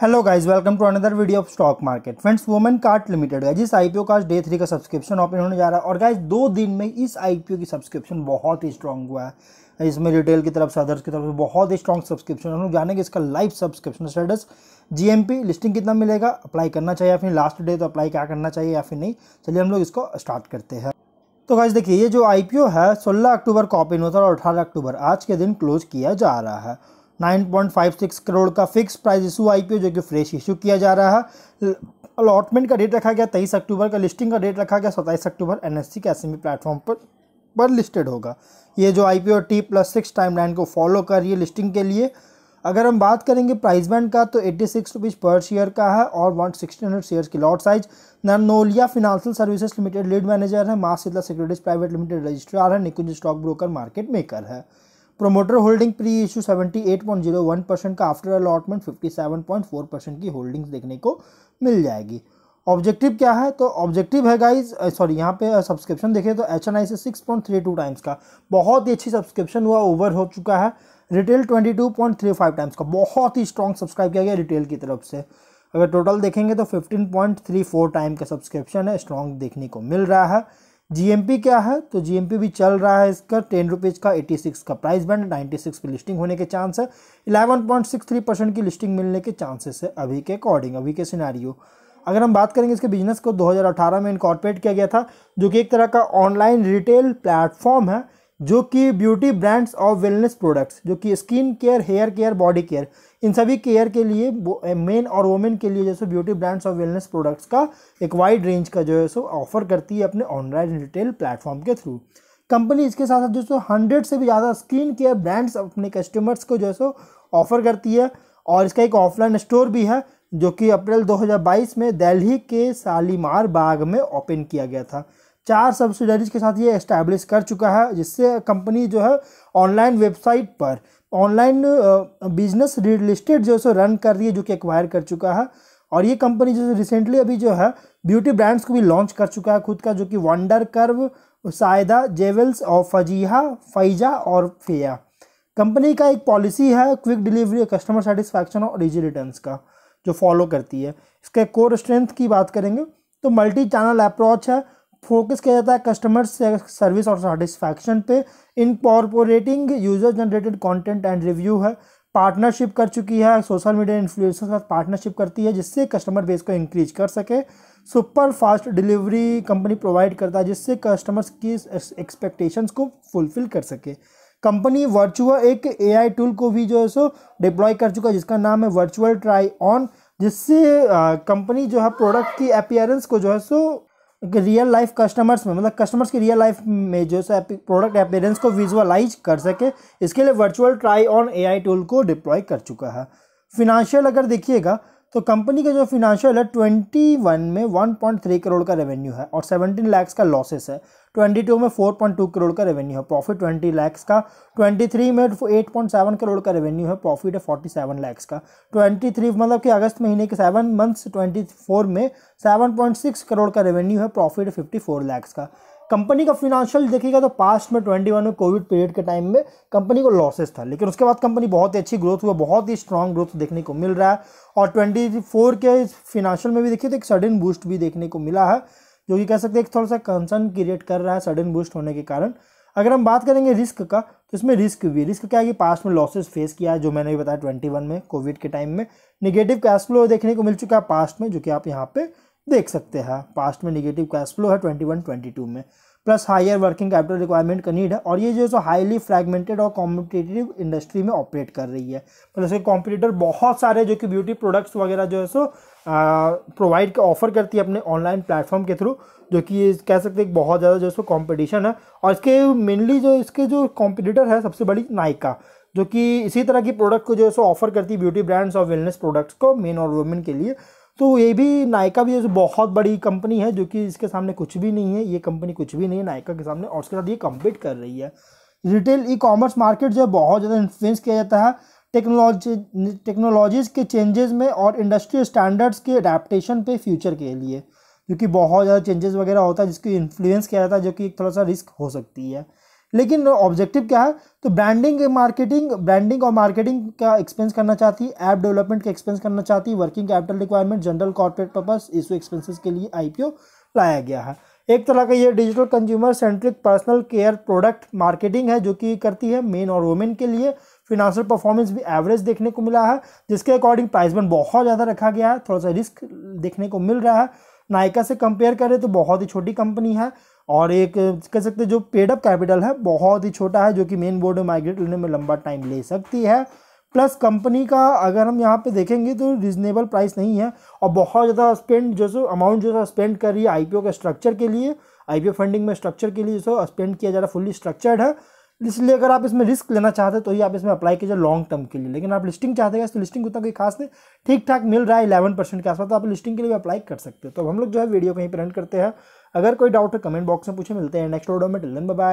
hello guys welcome to another video of stock market friends women cart limited guys इस IPO का day three का subscription open होने जा रहा है और गाइज दो दिन में इस आईपीओ की सब्सक्रिप्शन बहुत ही स्ट्रांग हुआ है इसमें रिटेल की तरफ से अदर्स की तरफ से बहुत ही स्ट्रांग सब्सक्रिप्शन हम लोग जानेंगे इसका लाइव सब्सक्रिप्शन स्टेटस जी लिस्टिंग कितना मिलेगा अप्लाई करना चाहिए या फिर लास्ट डे तो अप्लाई क्या करना चाहिए या फिर नहीं चलिए हम लोग इसको स्टार्ट करते हैं तो गाइज देखिए ये जो आई है सोलह अक्टूबर ओपन होता है और अठारह अक्टूबर आज के दिन क्लोज किया जा रहा है 9.56 करोड़ का फिक्स प्राइस इशू आईपीओ जो कि फ्रेश इशू किया जा रहा है अलॉटमेंट का डेट रखा गया तेईस अक्टूबर का लिस्टिंग का डेट रखा गया सत्ताईस October N S K S platform पर पर लिस्टेड होगा ये जो I P T plus six time line को फॉलो करिए लिस्टिंग के लिए अगर हम बात करेंगे प्राइस बैंड का तो एट्टी सिक्स रुपीज़ पर शेयर का है और वन सिक्सटी हंड्रेड शेयर की lot size Narnolia financial services limited lead manager है Maashitla securities private limited registrar है Nikunj stock broker market maker है promoter holding pre issue 78.01 percent का आफ्टर अलॉटमेंट 57.4 परसेंट की होल्डिंग्स देखने को मिल जाएगी ऑब्जेक्टिव क्या है तो ऑब्जेक्टिव है गाइज सॉरी यहाँ पे सब्सक्रिप्शन देखें तो एच एन आई से six point three two times का बहुत ही अच्छी सब्सक्रिप्शन हुआ ओवर हो चुका है retail twenty two point three five times का बहुत ही स्ट्रॉन्ग सब्सक्राइब किया गया रिटेल की तरफ से अगर टोटल देखेंगे तो fifteen point three four time का सब्सक्रिप्शन है स्ट्रॉन्ग देखने को मिल रहा है जीएमपी क्या है तो जीएमपी भी चल रहा है इसका टेन रुपीज़ का एटी सिक्स का प्राइस बैंड नाइन्टी सिक्स की लिस्टिंग होने के चांस है eleven point six three percent की लिस्टिंग मिलने के चांसेस है अभी के अकॉर्डिंग अभी के सिनारियो अगर हम बात करेंगे इसके बिजनेस को 2018 में इनकॉर्पोरेट किया गया था जो कि एक तरह का ऑनलाइन रिटेल प्लेटफॉर्म है जो कि ब्यूटी ब्रांड्स और वेलनेस प्रोडक्ट्स जो कि skin care hair care body care इन सभी केयर के लिए मेन eh, और वोमेन के लिए जैसे ब्यूटी ब्रांड्स और वेलनेस प्रोडक्ट्स का एक वाइड रेंज का जो है सो ऑफर करती है अपने ऑनलाइन रिटेल प्लेटफॉर्म के थ्रू कंपनी इसके साथ साथ जो सो हंड्रेड से भी ज़्यादा स्किन केयर ब्रांड्स अपने कस्टमर्स को जो है सो ऑफर करती है और इसका एक ऑफलाइन स्टोर भी है जो कि अप्रैल 2022 में दिल्ली के सालीमार बाग में ओपन किया गया था चार सब्सिडरीज के साथ ये एस्टैब्लिश कर चुका है जिससे कंपनी जो है ऑनलाइन वेबसाइट पर ऑनलाइन बिजनेस रियल इस्टेट जो है रन कर रही है जो कि एक्वायर कर चुका है और ये कंपनी जो है रिसेंटली अभी जो है ब्यूटी ब्रांड्स को भी लॉन्च कर चुका है खुद का जो कि वंडर कर्व सायदा जेवल्स और फजीहा फैजा और फेया कंपनी का एक पॉलिसी है क्विक डिलीवरी कस्टमर सेटिस्फैक्शन और इजी रिटर्न का जो फॉलो करती है इसके कोर स्ट्रेंथ की बात करेंगे तो मल्टी चैनल अप्रोच है फोकस किया जाता है कस्टमर सर्विस और सेटिस्फैक्शन पे incorporating user generated content and review है पार्टनरशिप कर चुकी है सोशल मीडिया इन्फ्लुएंसर के साथ पार्टनरशिप करती है जिससे कस्टमर बेस को इंक्रीज कर सके super fast delivery company provide करता है जिससे कस्टमर्स की एक्सपेक्टेशंस को फुलफिल कर सके कंपनी वर्चुअल एक एआई टूल को भी जो है सो डिप्लॉय कर चुका है जिसका नाम है वर्चुअल ट्राई ऑन जिससे कंपनी जो है प्रोडक्ट की अपियरेंस को जो है सो रियल लाइफ कस्टमर्स में मतलब कस्टमर्स की रियल लाइफ में जो है प्रोडक्ट अपेयरेंस को विजुअलाइज कर सके इसके लिए virtual try on AI tool को डिप्लॉय कर चुका है फिनांशियल अगर देखिएगा तो कंपनी का जो फिनेंशियल है ट्वेंटी वन में वन पॉइंट थ्री करोड़ का रेवेन्यू है और सेवनटीन लैक्स का लॉसेस है ट्वेंटी टू में फोर पॉइंट टू करोड़ का रेवेन्यू है प्रॉफिट ट्वेंटी लैक्स का ट्वेंटी थ्री में एट पॉइंट सेवन करोड़ का रेवेन्यू है प्रॉफिट है फोर्टी सेवन लैक्स का ट्वेंटी थ्री मतलब कि अगस्त महीने के सेवन मंथ्स ट्वेंटी फोर में सेवन पॉइंट सिक्स करोड़ का रेवेन्यू है प्रॉफिट फिफ्टी फोर लैक्स का कंपनी का फिनेंशियल देखिएगा तो पास्ट में ट्वेंटी वन में कोविड पीरियड के टाइम में कंपनी को लॉसेस था लेकिन उसके बाद कंपनी बहुत ही अच्छी ग्रोथ हुआ बहुत ही स्ट्रॉन्ग ग्रोथ देखने को मिल रहा है और ट्वेंटी फोर के फिनेंशियल में भी देखिए तो एक सडन बूस्ट भी देखने को मिला है जो कि कह सकते हैं एक थोड़ा सा कंसर्न क्रिएट कर रहा है सडन बूस्ट होने के कारण अगर हम बात करेंगे रिस्क का तो इसमें रिस्क भी रिस्क क्या है कि पास्ट में लॉसेस फेस किया है जो मैंने भी बताया वन में कोविड के टाइम में निगेटिव कैश फ्लो देखने को मिल चुका है पास्ट में जो कि आप यहाँ पे देख सकते हैं पास्ट में निगेटिव कैश फ्लो है ट्वेंटी वन ट्वेंटी टू में plus higher working capital requirement का नीड है और ये जो है हाईली फ्रैगमेंटेड और कॉम्पिटेटिव इंडस्ट्री में ऑपरेट कर रही है प्लस ये कॉम्पिटिटर बहुत सारे जो कि ब्यूटी प्रोडक्ट्स वगैरह जो है सो प्रोवाइड ऑफर करती है अपने ऑनलाइन प्लेटफॉर्म के थ्रू जो कि कह सकते हैं बहुत ज़्यादा जो है सो कॉम्पिटिशन है और इसके मेनली जो इसके जो कॉम्पिटिटर है सबसे बड़ी नायका जो कि इसी तरह की प्रोडक्ट को जो है सो ऑफर करती है ब्यूटी ब्रांड्स और वेलनेस प्रोडक्ट्स को मेन और वुमेन के लिए तो ये भी नायका भी बहुत बड़ी कंपनी है जो कि इसके सामने कुछ भी नहीं है ये कंपनी कुछ भी नहीं है नायका के सामने और उसके साथ ये कम्पीट कर रही है रिटेल ई कॉमर्स मार्केट जो है बहुत ज़्यादा इन्फ्लुएंस किया जाता है टेक्नोलॉजी टेक्नोलॉजीज़ के चेंजेस में और इंडस्ट्रियल स्टैंडर्ड्स के अडेप्टशन पे फ्यूचर के लिए क्योंकि बहुत ज़्यादा चेंजेस वगैरह होता है जिसको इन्फ्लुएंस किया जाता है जो कि थोड़ा सा रिस्क हो सकती है लेकिन ऑब्जेक्टिव क्या है तो ब्रांडिंग मार्केटिंग ब्रांडिंग और मार्केटिंग का एक्सपेंस करना चाहती है ऐप डेवलपमेंट का एक्सपेंस करना चाहती है working capital requirement general corporate purpose issue expenses के लिए आई लाया गया है एक तरह का ये digital consumer centric personal care product marketing है जो कि करती है मेन और वुमेन के लिए फिनांशियल परफॉर्मेंस भी एवरेज देखने को मिला है जिसके अकॉर्डिंग प्राइस बन बहुत ज़्यादा रखा गया है थोड़ा सा रिस्क देखने को मिल रहा है नायका से कंपेयर करें तो बहुत ही छोटी कंपनी है और एक कह सकते जो पेडअप कैपिटल है बहुत ही छोटा है जो कि मेन बोर्ड में माइग्रेट होने में लंबा टाइम ले सकती है प्लस कंपनी का अगर हम यहाँ पे देखेंगे तो रिजनेबल प्राइस नहीं है और बहुत ज़्यादा स्पेंड जो सो अमाउंट जो है स्पेंड कर रही है आईपीओ के स्ट्रक्चर के लिए आईपीओ फंडिंग में स्ट्रक्चर के लिए जो सो स्पेंड किया जा रहा है फुल्ली स्ट्रक्चर्ड है इसलिए अगर आप इसमें रिस्क लेना चाहते तो ही आप इसमें अप्लाई कीजिए लॉन्ग टर्म के लिए लेकिन आप लिस्टिंग चाहते हैं तो लिस्टिंग उतना कोई खास नहीं ठीक ठाक मिल रहा है इलेवन परसेंट के आसपास तो आप लिस्टिंग के लिए अप्लाई कर सकते हो तो हम लोग जो है वीडियो कहीं पर एंड करते हैं अगर कोई डाउट है कमेंट बॉक्स में पूछे मिलते हैं नेक्स्ट ऑडियो में टिलन बाय